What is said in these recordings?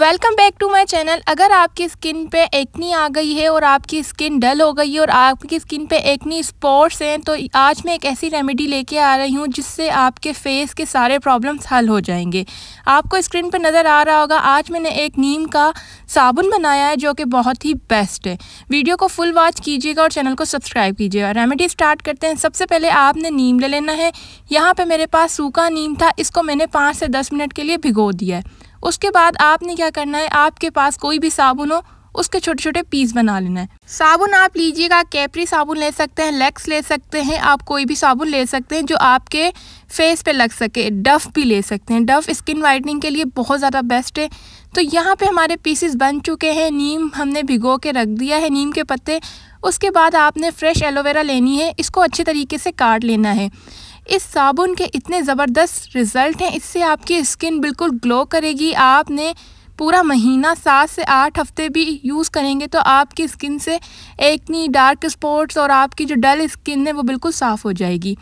welcome back to my channel अगर आपकी skin पे एक्नी आ गई है और आपकी स्किन डल हो गई है और आपकी स्किन पे एक्नी स्पॉट्स हैं तो आज मैं एक ऐसी रेमेडी लेके आ रही हूँ जिससे आपके फेस के सारे प्रॉब्लम्स हल हो जाएंगे आपको स्क्रीन पे नज़र आ रहा होगा आज मैंने एक नीम का साबुन बनाया है जो कि बहुत ही बेस्ट है वीडियो को फुल वॉच कीजिएगा और चैनल को सब्सक्राइब कीजिएगा रेमेडी स्टार्ट करते हैं सबसे पहले आपने नीम ले लेना है यहाँ पर मेरे पास सूखा नीम था इसको मैंने पाँच से दस मिनट के लिए भिगो दिया है उसके बाद आपने क्या करना है आपके पास कोई भी साबुन हो उसके छोटे छोटे पीस बना लेना है साबुन आप लीजिएगा कैपरी साबुन ले सकते हैं लेक्स ले सकते हैं आप कोई भी साबुन ले सकते हैं जो आपके फेस पे लग सके डफ़ भी ले सकते हैं डफ़ स्किन वाइटनिंग के लिए बहुत ज़्यादा बेस्ट है तो यहाँ पे हमारे पीसेस बन चुके हैं नीम हमने भिगो के रख दिया है नीम के पत्ते उसके बाद आपने फ्रेश एलोवेरा लेनी है इसको अच्छे तरीके से काट लेना है इस साबुन के इतने ज़बरदस्त रिज़ल्ट हैं इससे आपकी स्किन बिल्कुल ग्लो करेगी आपने पूरा महीना सात से आठ हफ्ते भी यूज़ करेंगे तो आपकी स्किन से नहीं डार्क स्पॉट्स और आपकी जो डल स्किन है वो बिल्कुल साफ़ हो जाएगी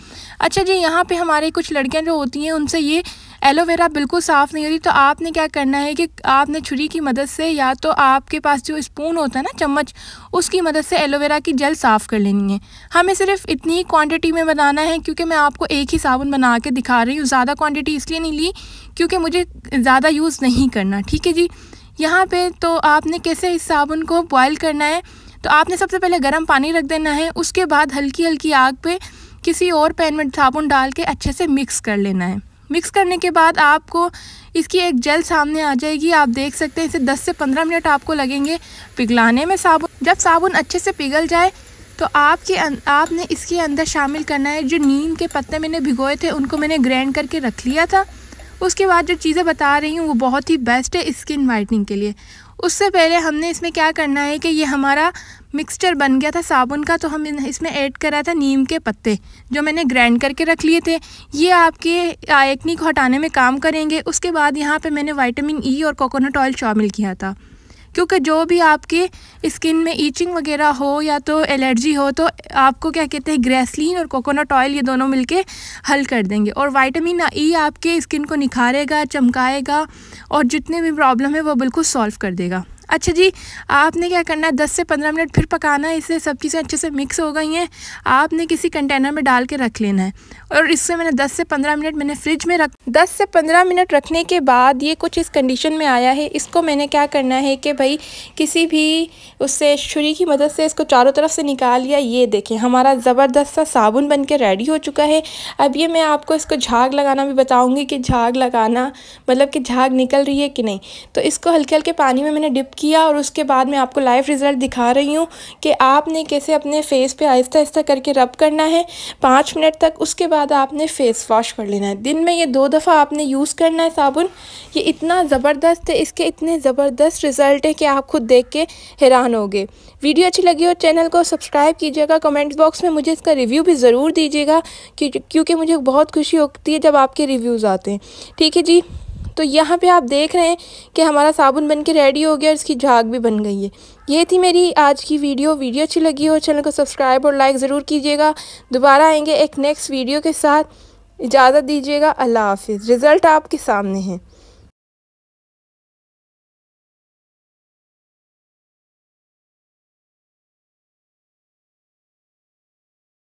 अच्छा जी यहाँ पे हमारे कुछ लड़कियाँ जो होती हैं उनसे ये एलोवेरा बिल्कुल साफ़ नहीं हो रही तो आपने क्या करना है कि आपने छुरी की मदद से या तो आपके पास जो स्पून होता है ना चम्मच उसकी मदद से एलोवेरा की जल साफ़ कर लेनी है हमें सिर्फ इतनी क्वांटिटी में बनाना है क्योंकि मैं आपको एक ही साबुन बना के दिखा रही हूँ ज़्यादा क्वान्टिटी इसलिए नहीं ली क्योंकि मुझे ज़्यादा यूज़ नहीं करना ठीक है जी यहाँ पर तो आपने कैसे इस साबुन को बॉयल करना है तो आपने सबसे पहले गर्म पानी रख देना है उसके बाद हल्की हल्की आग पर किसी और पैन में साबुन डाल के अच्छे से मिक्स कर लेना है मिक्स करने के बाद आपको इसकी एक जेल सामने आ जाएगी आप देख सकते हैं इसे 10 से 15 मिनट आपको लगेंगे पिघलाने में साबुन जब साबुन अच्छे से पिघल जाए तो आपके अं-, आपने इसके अंदर शामिल करना है जो नीम के पत्ते मैंने भिगोए थे उनको मैंने ग्रैंड करके रख लिया था उसके बाद जो चीज़ें बता रही हूँ वो बहुत ही बेस्ट है स्किन वाइटनिंग के लिए उससे पहले हमने इसमें क्या करना है कि ये हमारा मिक्सचर बन गया था साबुन का तो हम इसमें ऐड करा था नीम के पत्ते जो मैंने ग्राइंड करके रख लिए थे ये आपके आयकनी को हटाने में काम करेंगे उसके बाद यहाँ पे मैंने विटामिन ई e और कोकोनट ऑयल शामिल किया था क्योंकि जो भी आपके स्किन में ईचिंग वगैरह हो या तो एलर्जी हो तो आपको क्या कहते हैं ग्रेसलिन और कोकोनट ऑयल ये दोनों मिलके हल कर देंगे और वाइटामिन ई e आपके स्किन को निखारेगा चमकाएगा और जितने भी प्रॉब्लम है वो बिल्कुल सॉल्व कर देगा अच्छा जी आपने क्या करना है दस से पंद्रह मिनट फिर पकाना है इसे सब चीज़ें अच्छे से मिक्स हो गई हैं आपने किसी कंटेनर में डाल के रख लेना है और इससे मैंने दस से पंद्रह मिनट मैंने फ्रिज में रख दस से पंद्रह मिनट रखने के बाद ये कुछ इस कंडीशन में आया है इसको मैंने क्या करना है कि भाई किसी भी उससे छुरी की मदद से इसको चारों तरफ से निकाल लिया ये देखें हमारा ज़बरदस्त सा साबुन बन के रेडी हो चुका है अब ये मैं आपको इसको झाग लगाना भी बताऊँगी कि झाग लगाना मतलब कि झाग निकल रही है कि नहीं तो इसको हल्के हल्के पानी में मैंने डिप किया और उसके बाद मैं आपको लाइव रिज़ल्ट दिखा रही हूँ कि आपने कैसे अपने फेस पे आहिस्ता आहिस्ता करके रब करना है पाँच मिनट तक उसके बाद आपने फ़ेस वॉश कर लेना है दिन में ये दो दफ़ा आपने यूज़ करना है साबुन ये इतना ज़बरदस्त है इसके इतने ज़बरदस्त रिज़ल्ट है कि आप खुद देख के हैरान गए वीडियो अच्छी लगी और चैनल को सब्सक्राइब कीजिएगा कमेंट बॉक्स में मुझे इसका रिव्यू भी ज़रूर दीजिएगा क्योंकि मुझे बहुत खुशी होती है जब आपके रिव्यूज़ आते हैं ठीक है जी तो यहाँ पे आप देख रहे हैं कि हमारा साबुन बन के रेडी हो गया और इसकी झाग भी बन गई है ये थी मेरी आज की वीडियो वीडियो अच्छी लगी हो चैनल को सब्सक्राइब और लाइक ज़रूर कीजिएगा दोबारा आएंगे एक नेक्स्ट वीडियो के साथ इजाज़त दीजिएगा अल्लाह हाफिज़ रिज़ल्ट आपके सामने हैं